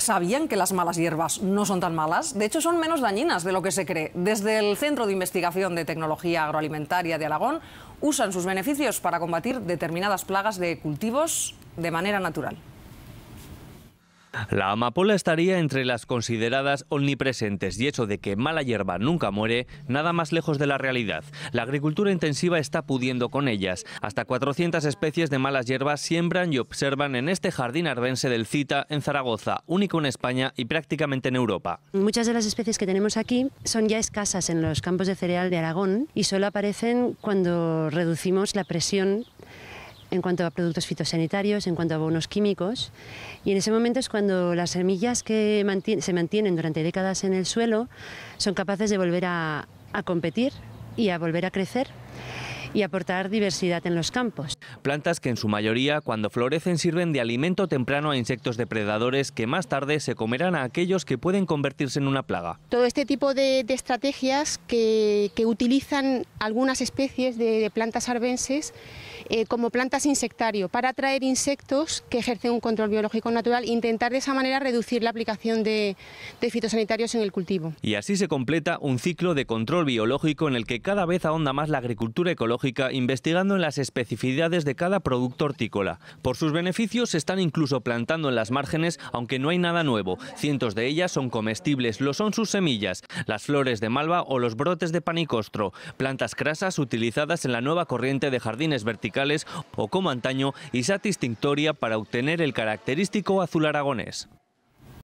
sabían que las malas hierbas no son tan malas. De hecho, son menos dañinas de lo que se cree. Desde el Centro de Investigación de Tecnología Agroalimentaria de Aragón usan sus beneficios para combatir determinadas plagas de cultivos de manera natural. La amapola estaría entre las consideradas omnipresentes y eso de que mala hierba nunca muere, nada más lejos de la realidad. La agricultura intensiva está pudiendo con ellas. Hasta 400 especies de malas hierbas siembran y observan en este jardín arbense del Cita, en Zaragoza, único en España y prácticamente en Europa. Muchas de las especies que tenemos aquí son ya escasas en los campos de cereal de Aragón y solo aparecen cuando reducimos la presión en cuanto a productos fitosanitarios, en cuanto a abonos químicos. Y en ese momento es cuando las semillas que se mantienen durante décadas en el suelo son capaces de volver a, competir y a volver a crecer y aportar diversidad en los campos. Plantas que en su mayoría, cuando florecen, sirven de alimento temprano a insectos depredadores que más tarde se comerán a aquellos que pueden convertirse en una plaga. Todo este tipo de, estrategias que, utilizan algunas especies de, de plantas arbenses eh, como plantas insectario para atraer insectos que ejercen un control biológico natural e intentar de esa manera reducir la aplicación de, de fitosanitarios en el cultivo. Y así se completa un ciclo de control biológico en el que cada vez ahonda más la agricultura ecológica investigando en las especificidades de cada producto hortícola. Por sus beneficios se están incluso plantando en las márgenes aunque no hay nada nuevo. Cientos de ellas son comestibles, lo son sus semillas, las flores de malva o los brotes de panicostro, plantas crasas utilizadas en la nueva corriente de jardines verticales poco o como antaño y distintoria para obtener el característico azul aragonés.